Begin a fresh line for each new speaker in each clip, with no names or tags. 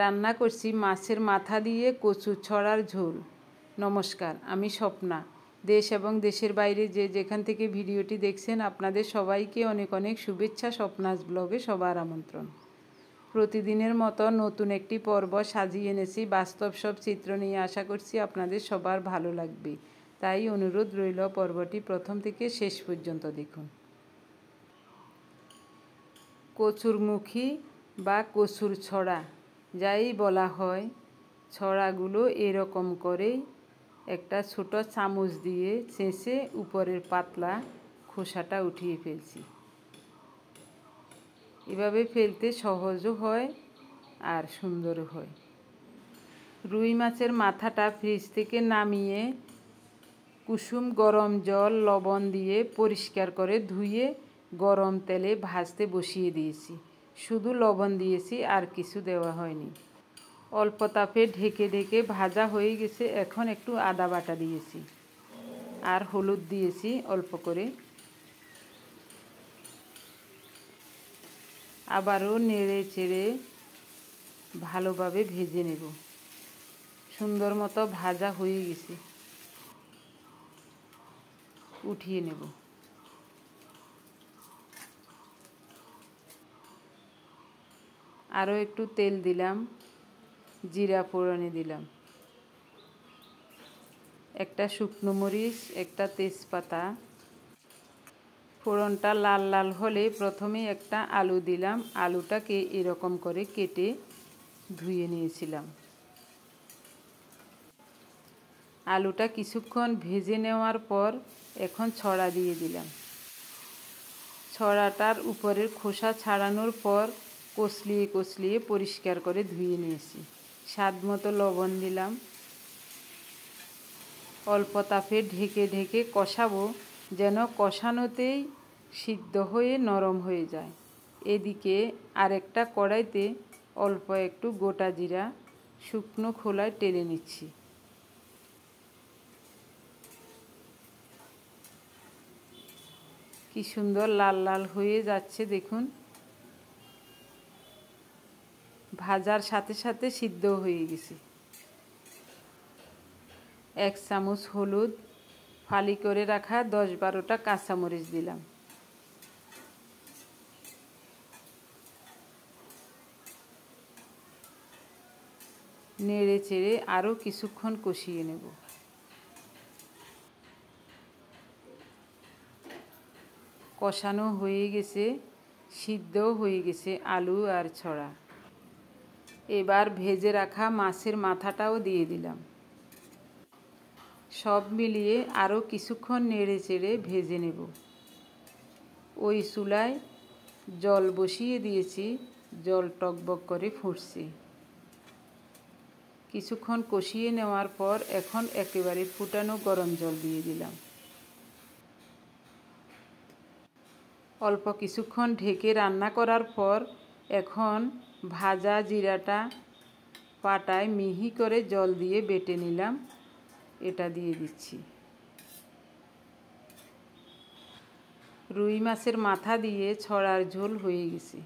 রান্না করছি মাছের মাথা দিয়ে কচু ছড়ার ঝোল নমস্কার আমি স্বপ্না দেশ এবং দেশের বাইরে যে যেখান থেকে ভিডিওটি দেখছেন আপনাদের সবাইকে অনেক অনেক শুভেচ্ছা স্বপ্নাস ব্লগে সবার আমন্ত্রণ প্রতিদিনের মতো নতুন একটি পর্ব সাজিয়ে এনেছি বাস্তব সব চিত্র নিয়ে আশা করছি আপনাদের সবার ভালো লাগবে তাই অনুরোধ রইল পর্বটি প্রথম থেকে শেষ পর্যন্ত দেখুন কচুরমুখী বা কচুর ছড়া যাই বলা হয় ছড়াগুলো এরকম করেই একটা ছোট চামচ দিয়ে চেঁচে উপরের পাতলা খোসাটা উঠিয়ে ফেলছি এভাবে ফেলতে সহজও হয় আর সুন্দরও হয় রুই মাছের মাথাটা ফ্রিজ থেকে নামিয়ে কুসুম গরম জল লবণ দিয়ে পরিষ্কার করে ধুয়ে গরম তেলে ভাজতে বসিয়ে দিয়েছি শুধু লবণ দিয়েছি আর কিছু দেওয়া হয়নি অল্প তাপে ঢেকে ঢেকে ভাজা হয়ে গেছে এখন একটু আদা বাটা দিয়েছি আর হলুদ দিয়েছি অল্প করে আবারও নেড়ে চেড়ে ভালোভাবে ভেজে নেব সুন্দর মতো ভাজা হয়ে গেছে উঠিয়ে নেব আরও একটু তেল দিলাম জিরা ফোড়নে দিলাম একটা শুকনো মরিচ একটা তেজপাতা ফোড়নটা লাল লাল হলে প্রথমে একটা আলু দিলাম আলুটাকে এরকম করে কেটে ধুয়ে নিয়েছিলাম আলুটা কিছুক্ষণ ভেজে নেওয়ার পর এখন ছড়া দিয়ে দিলাম ছড়াটার উপরের খোসা ছাড়ানোর পর কসলিয়ে কসলিয়ে পরিষ্কার করে ধুয়ে নিয়েছি স্বাদ মতো লবণ দিলাম অল্প তাপে ঢেকে ঢেকে কষাবো যেন কষানোতেই সিদ্ধ হয়ে নরম হয়ে যায় এদিকে আরেকটা কড়াইতে অল্প একটু গোটা জিরা শুকনো খোলায় টেলে নিচ্ছি কি সুন্দর লাল লাল হয়ে যাচ্ছে দেখুন ভাজার সাথে সাথে সিদ্ধ হয়ে গেছে এক চামচ হলুদ ফালি করে রাখা দশ বারোটা কাঁচামরিচ দিলাম নেড়ে চেড়ে আরও কিছুক্ষণ কষিয়ে নেব কষানো হয়ে গেছে সিদ্ধ হয়ে গেছে আলু আর ছড়া এবার ভেজে রাখা মাছের মাথাটাও দিয়ে দিলাম সব মিলিয়ে আরও কিছুক্ষণ নেড়ে চেড়ে ভেজে নেব ওই চুলায় জল বসিয়ে দিয়েছি জল টকবক করে ফুটছে কিছুক্ষণ কষিয়ে নেওয়ার পর এখন একেবারে ফুটানো গরম জল দিয়ে দিলাম অল্প কিছুক্ষণ ঢেকে রান্না করার পর এখন ভাজা জিরাটা পাটায় মিহি করে জল দিয়ে বেটে নিলাম এটা দিয়ে দিচ্ছি রুই মাছের মাথা দিয়ে ছড়ার ঝোল হয়ে গেছে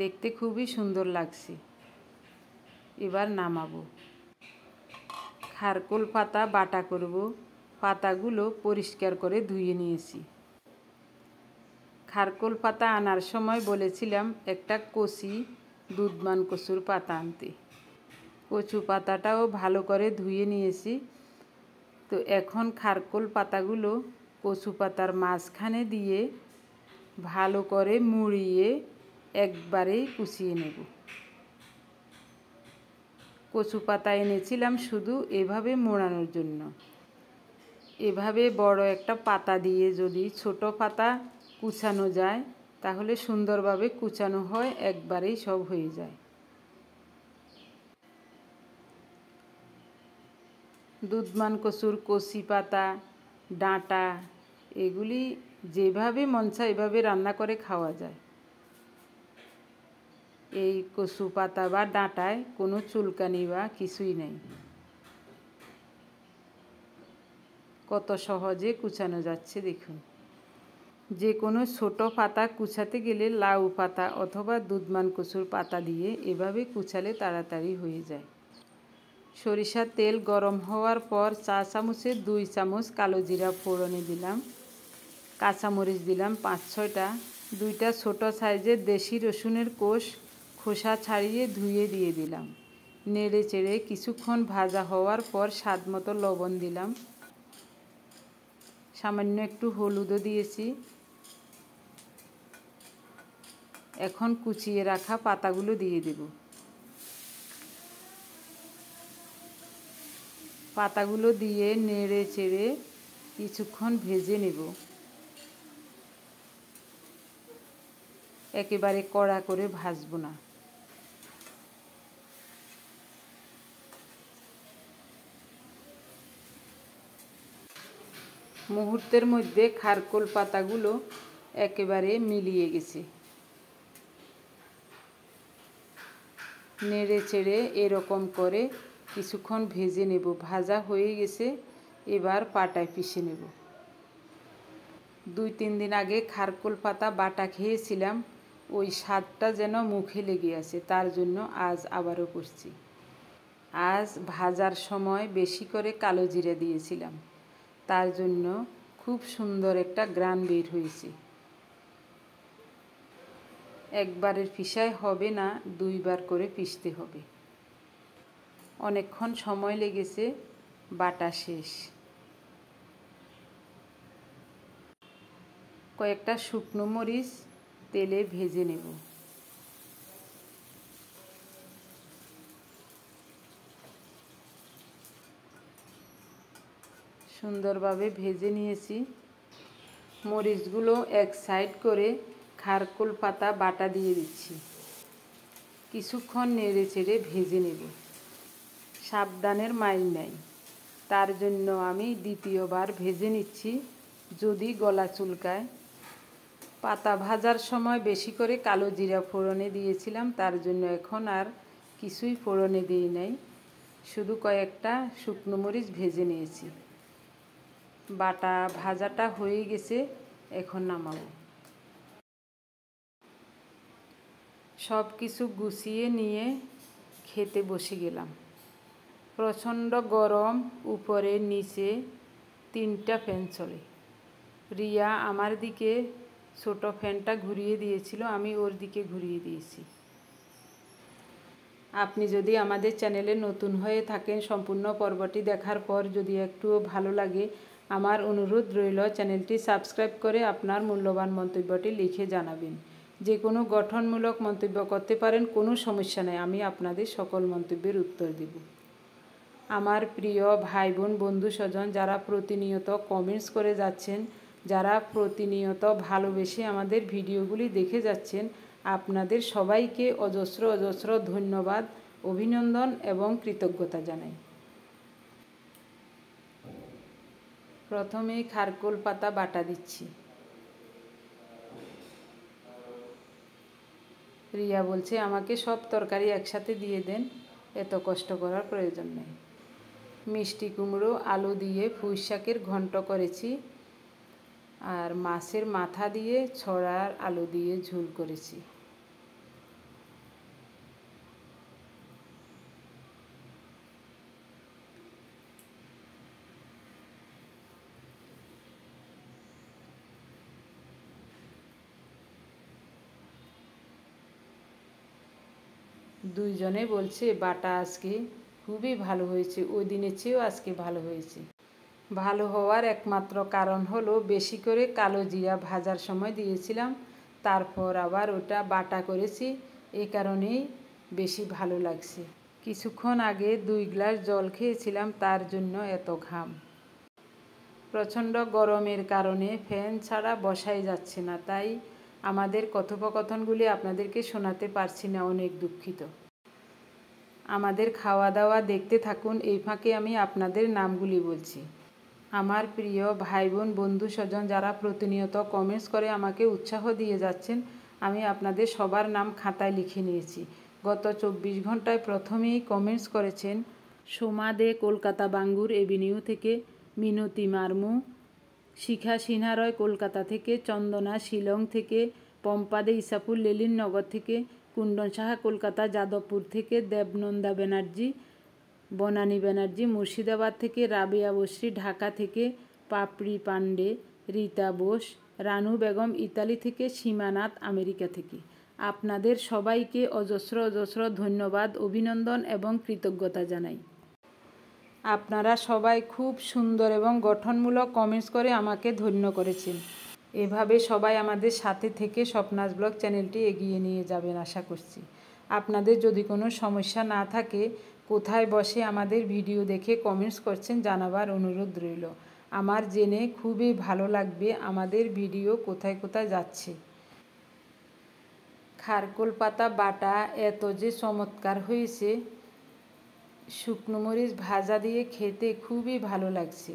দেখতে খুবই সুন্দর লাগছে এবার নামাবো খারকোল পাতা বাটা করব পাতাগুলো পরিষ্কার করে ধুয়ে নিয়েছি খারকোল পাতা আনার সময় বলেছিলাম একটা কষি দুধমান কচুর পাতা আনতে কচু পাতাটাও ভালো করে ধুয়ে নিয়েছি তো এখন খারকোল পাতাগুলো কচু পাতার মাঝখানে দিয়ে ভালো করে মুড়িয়ে একবারে কুচিয়ে নেব কচু পাতা এনেছিলাম শুধু এভাবে মোড়ানোর জন্য এভাবে বড় একটা পাতা দিয়ে যদি ছোট পাতা কুচানো যায় তাহলে সুন্দরভাবে কুচানো হয় একবারেই সব হয়ে যায় দুধমান কচুর কচি পাতা ডাঁটা এগুলি যেভাবে মনসা এভাবে রান্না করে খাওয়া যায় এই কচু পাতা বা ডাঁটায় কোনো চুলকানি বা কিছুই নেই কত সহজে কুচানো যাচ্ছে দেখুন যে কোনো ছোটো পাতা কুচাতে গেলে লাউ পাতা অথবা দুধমান কচুর পাতা দিয়ে এভাবে কুচালে তাড়াতাড়ি হয়ে যায় সরিষার তেল গরম হওয়ার পর চা চামচে দুই চামচ কালো জিরা ফোড়নে দিলাম কাঁচামরিচ দিলাম পাঁচ ছয়টা দুইটা ছোট সাইজের দেশি রসুনের কোষ খোসা ছাড়িয়ে ধুয়ে দিয়ে দিলাম নেড়ে চেড়ে কিছুক্ষণ ভাজা হওয়ার পর স্বাদ মতো লবণ দিলাম সামান্য একটু হলুদও দিয়েছি এখন কুচিয়ে রাখা পাতাগুলো দিয়ে দেব পাতাগুলো দিয়ে নেড়ে চেড়ে কিছুক্ষণ ভেজে নেব একেবারে কড়া করে ভাজবো না মুহূর্তের মধ্যে খারকোল পাতাগুলো একেবারে মিলিয়ে গেছে নেড়ে চেড়ে এরকম করে কিছুক্ষণ ভেজে নেব ভাজা হয়ে গেছে এবার পাটায় পিষে নেব দুই তিন দিন আগে খারকোল পাতা বাটা খেয়েছিলাম ওই স্বাদটা যেন মুখে লেগে আছে তার জন্য আজ আবারও করছি আজ ভাজার সময় বেশি করে কালো জিরে দিয়েছিলাম তার জন্য খুব সুন্দর একটা গ্রান বের হয়েছে একবারের পিসায় হবে না দুইবার করে পিষতে হবে অনেকক্ষণ সময় লেগেছে বাটা শেষ কয়েকটা শুকনো মরিচ তেলে ভেজে নেব সুন্দরভাবে ভেজে নিয়েছি মরিচগুলো এক সাইড করে খারকোল পাতা বাটা দিয়ে দিচ্ছি কিছুক্ষণ নেড়ে চেড়ে ভেজে নেব সাবধানের মাইল নাই তার জন্য আমি দ্বিতীয়বার ভেজে নিচ্ছি যদি গলা চুলকায় পাতা ভাজার সময় বেশি করে কালো জিরা ফোড়নে দিয়েছিলাম তার জন্য এখন আর কিছুই ফোড়নে দিই নাই শুধু কয়েকটা শুকনো মরিচ ভেজে নিয়েছি বাটা ভাজাটা হয়ে গেছে এখন নামাবো সব কিছু গুছিয়ে নিয়ে খেতে বসে গেলাম প্রচণ্ড গরম উপরে নিচে তিনটা ফ্যান চলে রিয়া আমার দিকে ছোট ফ্যানটা ঘুরিয়ে দিয়েছিল আমি ওর দিকে ঘুরিয়ে দিয়েছি আপনি যদি আমাদের চ্যানেলে নতুন হয়ে থাকেন সম্পূর্ণ পর্বটি দেখার পর যদি একটুও ভালো লাগে আমার অনুরোধ রইল চ্যানেলটি সাবস্ক্রাইব করে আপনার মূল্যবান মন্তব্যটি লিখে জানাবেন যে কোনো গঠনমূলক মন্তব্য করতে পারেন কোনো সমস্যা নেই আমি আপনাদের সকল মন্তব্যের উত্তর দিব আমার প্রিয় ভাই বোন বন্ধু স্বজন যারা প্রতিনিয়ত কমেন্টস করে যাচ্ছেন যারা প্রতিনিয়ত ভালোবেসে আমাদের ভিডিওগুলি দেখে যাচ্ছেন আপনাদের সবাইকে অজস্র অজস্র ধন্যবাদ অভিনন্দন এবং কৃতজ্ঞতা জানাই প্রথমে খারকোল পাতা বাটা দিচ্ছি রিয়া বলছে আমাকে সব তরকারি একসাথে দিয়ে দেন এত কষ্ট করার প্রয়োজন নেই মিষ্টি কুমড়ো আলু দিয়ে পুঁই শাকের ঘন্ট করেছি আর মাছের মাথা দিয়ে ছড়ার আলু দিয়ে ঝুল করেছি দুইজনে বলছে বাটা আজকে খুবই ভালো হয়েছে ওই দিনের চেয়েও আজকে ভালো হয়েছে ভালো হওয়ার একমাত্র কারণ হলো বেশি করে কালো জিরা ভাজার সময় দিয়েছিলাম তারপর আবার ওটা বাটা করেছি এ কারণেই বেশি ভালো লাগছে কিছুক্ষণ আগে দুই গ্লাস জল খেয়েছিলাম তার জন্য এত ঘাম প্রচণ্ড গরমের কারণে ফ্যান ছাড়া বসাই যাচ্ছে না তাই আমাদের কথোপকথনগুলি আপনাদেরকে শোনাতে পারছি না অনেক দুঃখিত আমাদের খাওয়া দাওয়া দেখতে থাকুন এই ফাঁকে আমি আপনাদের নামগুলি বলছি আমার প্রিয় ভাই বোন বন্ধু স্বজন যারা প্রতিনিয়ত কমেন্টস করে আমাকে উৎসাহ দিয়ে যাচ্ছেন আমি আপনাদের সবার নাম খাতায় লিখে নিয়েছি গত চব্বিশ ঘন্টায় প্রথমেই কমেন্টস করেছেন সোমা দে কলকাতা বাঙ্গুর এভিনিউ থেকে মিনতি মার্মু শিখা সিনহারয় কলকাতা থেকে চন্দনা শিলং থেকে পম্পাদে ইসাফুল লেলিন নগর থেকে কুণ্ডন সাহা কলকাতা যাদবপুর থেকে দেবনন্দা ব্যানার্জি বনানী ব্যানার্জি মুর্শিদাবাদ থেকে রাবিয়া বশ্রী ঢাকা থেকে পাপড়ি পাণ্ডে রীতা বোস রানু বেগম ইতালি থেকে সীমানাথ আমেরিকা থেকে আপনাদের সবাইকে অজস্র অজস্র ধন্যবাদ অভিনন্দন এবং কৃতজ্ঞতা জানাই আপনারা সবাই খুব সুন্দর এবং গঠনমূলক কমেন্টস করে আমাকে ধন্য করেছেন এভাবে সবাই আমাদের সাথে থেকে স্বপ্নাস ব্লগ চ্যানেলটি এগিয়ে নিয়ে যাবেন আশা করছি আপনাদের যদি কোনো সমস্যা না থাকে কোথায় বসে আমাদের ভিডিও দেখে কমেন্টস করছেন জানাবার অনুরোধ রইল আমার জেনে খুবই ভালো লাগবে আমাদের ভিডিও কোথায় কোথায় যাচ্ছে খারকোল পাতা বাটা এত যে চমৎকার হয়েছে শুকনো মরিচ ভাজা দিয়ে খেতে খুবই ভালো লাগছে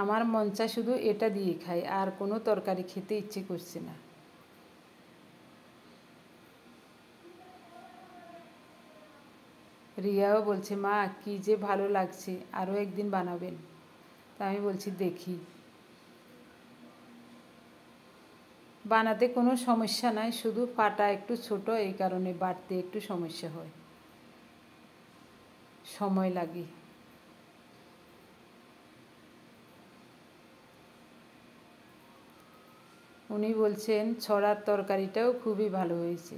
আমার মন শুধু এটা দিয়ে খায় আর কোনো তরকারি খেতে ইচ্ছে করছে না রিয়াও বলছে মা কি যে ভালো লাগছে আরও একদিন বানাবেন তা আমি বলছি দেখি বানাতে কোনো সমস্যা নাই শুধু পাটা একটু ছোট এই কারণে বাড়তে একটু সমস্যা হয় সময় লাগে উনি বলছেন ছড়ার তরকারিটাও খুবই ভালো হয়েছে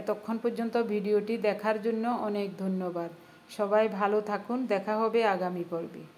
এতক্ষণ পর্যন্ত ভিডিওটি দেখার জন্য অনেক ধন্যবাদ সবাই ভালো থাকুন দেখা হবে আগামী পর্বে